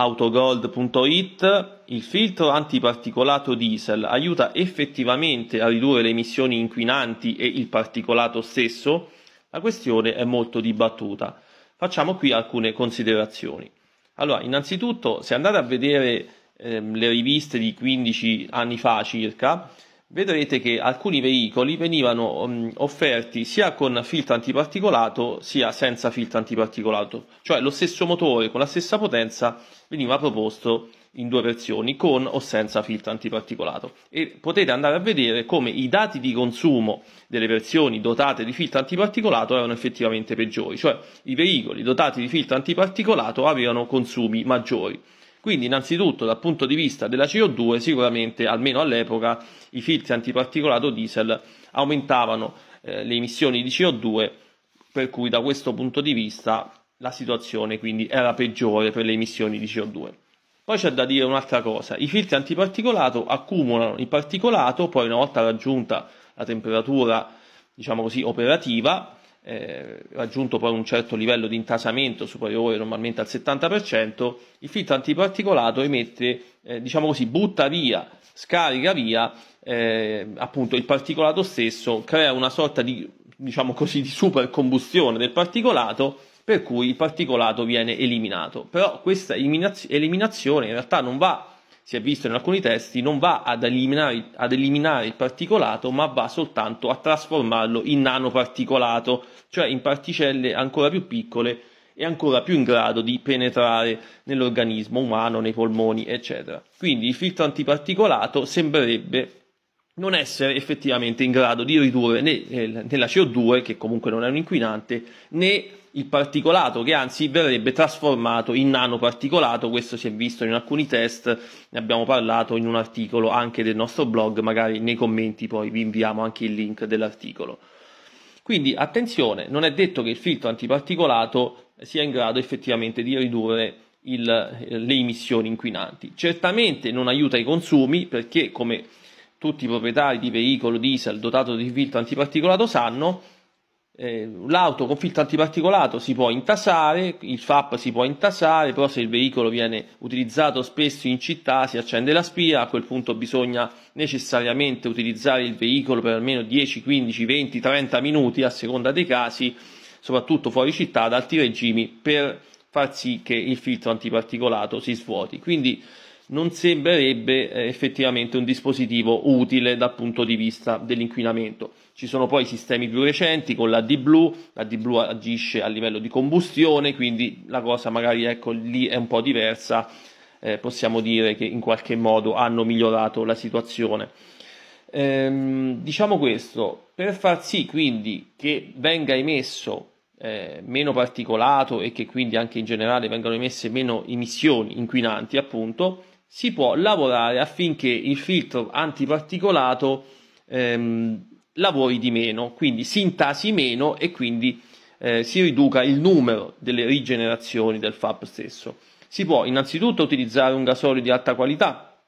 autogold.it il filtro antiparticolato diesel aiuta effettivamente a ridurre le emissioni inquinanti e il particolato stesso? La questione è molto dibattuta. Facciamo qui alcune considerazioni. Allora, innanzitutto, se andate a vedere ehm, le riviste di 15 anni fa circa, vedrete che alcuni veicoli venivano mm, offerti sia con filtro antiparticolato sia senza filtro antiparticolato, cioè lo stesso motore con la stessa potenza veniva proposto in due versioni con o senza filtro antiparticolato e potete andare a vedere come i dati di consumo delle versioni dotate di filtro antiparticolato erano effettivamente peggiori, cioè i veicoli dotati di filtro antiparticolato avevano consumi maggiori. Quindi innanzitutto dal punto di vista della CO2 sicuramente almeno all'epoca i filtri antiparticolato diesel aumentavano eh, le emissioni di CO2 per cui da questo punto di vista la situazione quindi era peggiore per le emissioni di CO2. Poi c'è da dire un'altra cosa, i filtri antiparticolato accumulano il particolato, poi una volta raggiunta la temperatura diciamo così operativa eh, raggiunto poi un certo livello di intasamento superiore normalmente al 70%, il filtro antiparticolato emette, eh, diciamo così, butta via, scarica via eh, appunto il particolato stesso, crea una sorta di, diciamo così, di supercombustione del particolato per cui il particolato viene eliminato. Però questa eliminaz- eliminazione in realtà non va si è visto in alcuni testi, non va ad eliminare, ad eliminare il particolato, ma va soltanto a trasformarlo in nanoparticolato, cioè in particelle ancora più piccole e ancora più in grado di penetrare nell'organismo umano, nei polmoni, eccetera. Quindi il filtro antiparticolato sembrerebbe non essere effettivamente in grado di ridurre né, eh, né la CO2, che comunque non è un inquinante, né il particolato che anzi verrebbe trasformato in nanoparticolato, questo si è visto in alcuni test, ne abbiamo parlato in un articolo anche del nostro blog, magari nei commenti poi vi inviamo anche il link dell'articolo. Quindi attenzione, non è detto che il filtro antiparticolato sia in grado effettivamente di ridurre il, eh, le emissioni inquinanti. Certamente non aiuta i consumi perché come tutti i proprietari di veicolo diesel dotato di filtro antiparticolato sanno, eh, l'auto con filtro antiparticolato si può intasare, il FAP si può intasare, però se il veicolo viene utilizzato spesso in città si accende la spia, a quel punto bisogna necessariamente utilizzare il veicolo per almeno 10, 15, 20, 30 minuti a seconda dei casi, soprattutto fuori città, ad alti regimi per far sì che il filtro antiparticolato si svuoti. Quindi non sembrerebbe eh, effettivamente un dispositivo utile dal punto di vista dell'inquinamento. Ci sono poi sistemi più recenti con la D-Blue, la D-Blue agisce a livello di combustione, quindi la cosa magari ecco, lì è un po' diversa, eh, possiamo dire che in qualche modo hanno migliorato la situazione. Ehm, diciamo questo, per far sì quindi che venga emesso eh, meno particolato e che quindi anche in generale vengano emesse meno emissioni inquinanti, appunto, si può lavorare affinché il filtro antiparticolato ehm, lavori di meno, quindi si intasi meno e quindi eh, si riduca il numero delle rigenerazioni del FAP stesso. Si può innanzitutto utilizzare un gasolio di alta qualità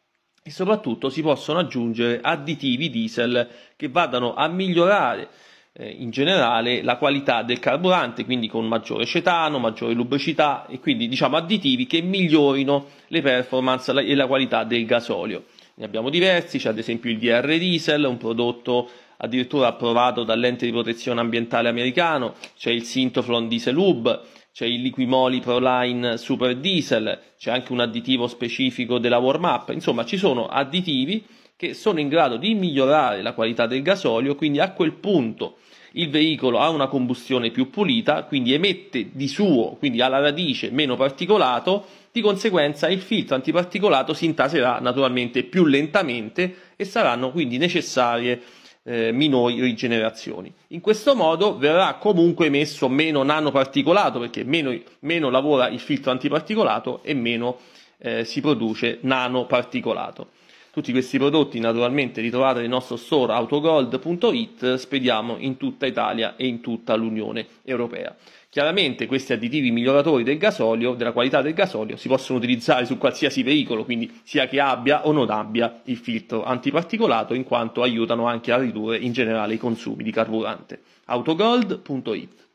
e soprattutto si possono aggiungere additivi diesel che vadano a migliorare eh, in generale la qualità del carburante, quindi con maggiore cetano, maggiore lubricità e quindi diciamo additivi che migliorino le performance e la qualità del gasolio. Ne abbiamo diversi, c'è ad esempio il DR Diesel, un prodotto addirittura approvato dall'ente di protezione ambientale americano, c'è il Sintoflon Diesel Hub, c'è il Liquimoli Proline Super Diesel, c'è anche un additivo specifico della Warm Up, insomma ci sono additivi che sono in grado di migliorare la qualità del gasolio, quindi a quel punto il veicolo ha una combustione più pulita, quindi emette di suo, quindi alla radice meno particolato, di conseguenza il filtro antiparticolato si intaserà naturalmente più lentamente e saranno quindi necessarie eh, minori rigenerazioni. In questo modo verrà comunque emesso meno nanoparticolato perché meno, meno lavora il filtro antiparticolato e meno eh, si produce nanoparticolato. Tutti questi prodotti naturalmente li trovate nel nostro store autogold.it, spediamo in tutta Italia e in tutta l'Unione Europea. Chiaramente questi additivi miglioratori del gasolio, della qualità del gasolio, si possono utilizzare su qualsiasi veicolo, quindi sia che abbia o non abbia il filtro antiparticolato, in quanto aiutano anche a ridurre in generale i consumi di carburante. autogold.it